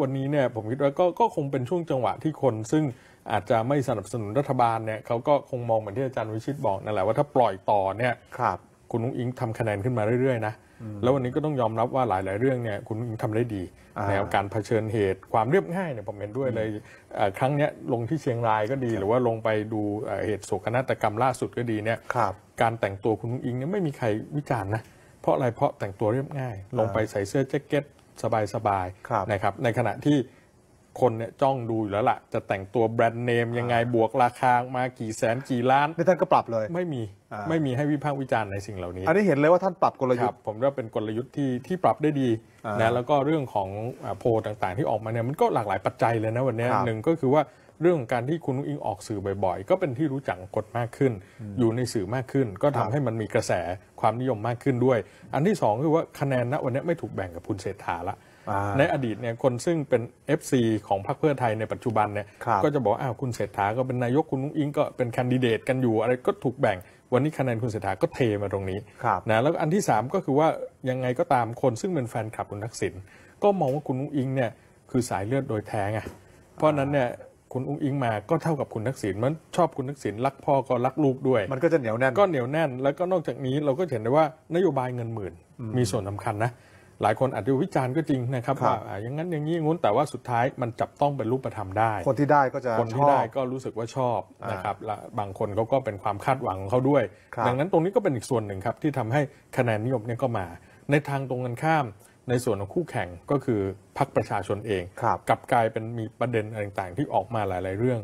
วันนี้เนี่ยผมคิดว่าก็ก็คงเป็นช่วงจังหวะที่คนซึ่งอาจจะไม่สนับสนุนรัฐบาลเนี่ยเขาก็คงมองเหมือนที่อาจารย์วิชิตบอกนั่นแหละว่าถ้าปล่อยต่อเนี่ยครับคุณนุ้งอิงทำคะแนนขึ้นมาเรื่อยๆนะแล้ววันนี้ก็ต้องยอมรับว่าหลายๆเรื่องเนี่ยคุณนุ้งอิงทำได้ดีแนวการเผชิญเหตุความเรียบง่ายเนี่ยผมเห็นด้วยเลยครั้งเนี้ยลงที่เชียงรายก็ดี หรือว่าลงไปดูเหตุโศกนาฏกรรมล่าสุดก็ดีเนี่ยการแต่งตัวคุณนุ้งอิงเนี่ยไม่มีใครวิจารณ์นะเพราะอะไรเพราะแต่งตัวเรียบง่าย ลงไปใส่เสื้อแจ็คเก็ตสบายๆนะครับ ในขณะที่คนเนี่ยจ้องดูอยู่แล้วละ่ะ จะแต่งตัวแบรนด์เนม ยังไงบวกราคามากี่แสนกี่ล้านท่านก็ปรับเลย ไม่มีไม่มีให้วิพากษ์วิจารณ์ในสิ่งเหล่านี้ อันนี้เห็นเลยว่าท่านปรับกลยุทธ์ผมว่าเป็นกลยุทธ์ที่ที่ปรับได้ดีนะแล้วก็เรื่องของโพลต่างๆ ที่ออกมาเนี่ยมันก็หลากหลายปัจจัยเลยนะวันนี้หนึ่งก็คือว่าเรื่องของการที่คุณอุ้งอิงออกสื่อบ่อย ๆ ก็เป็นที่รู้จักกฎมากขึ้น อยู่ในสื่อมากขึ้น ก็ทำให้มันมีกระแสความนิยมมากขึ้นด้วย อันที่2คือว่าคะแนนณวันนี้ไม่ถูกแบ่งกับคุณเศรษฐาละ ในอดีตเนี่ยคนซึ่งเป็น FC ของพรรคเพื่อไทยในปัจจุบันเนี่ย ก็จะบอกอ้าวคุณเศรษฐาก็เป็นนายกคุณนุ้งอิงก็เป็นคคนดิเดตกันอยู่ อะไรก็ถูกแบ่ง วันนี้คะแนนคุณเศรษฐาก็เทมาตรงนี้ นะ แล้วอันที่ 3 ก็คือว่า ยังไงก็ตามคนซึ่งเป็นแฟนคลับคุณทักษิณก็มองว่าคุณนุ้งอิงเนี่ยคือสายเลือดโดยแท้ไงเพราะนั้นเนี่ยคุณอุ้งอิงมาก็เท่ากับคุณทักษิณมันชอบคุณทักษิณรักพ่อก็รักลูกด้วย มันก็จะเหนียวแน่น ก็เหนียวแน่น แล้วก็นอกจากนี้เราก็เห็นได้ว่านโยบายเงินหมื่น มีส่วนสาคัญนะ หลายคนอาจจะวิจารณ์ก็จริงนะครับว่าอย่างนั้นอย่างนี้งุ้นแต่ว่าสุดท้ายมันจับต้องเป็นรูปธรรมได้ คนที่ได้ก็จะคนที่ได้ก็รู้สึกว่าชอบนะครับและบางคนเขาก็เป็นความคาดหวังของเขาด้วยดังนั้นตรงนี้ก็เป็นอีกส่วนหนึ่งครับที่ทำให้คะแนนนิยมเนี่ยก็มา ในทางตรงกันข้ามในส่วนของคู่แข่งก็คือพรรคประชาชนเอง กลับกลายเป็นมีประเด็นต่างๆที่ออกมาหลายๆเรื่อง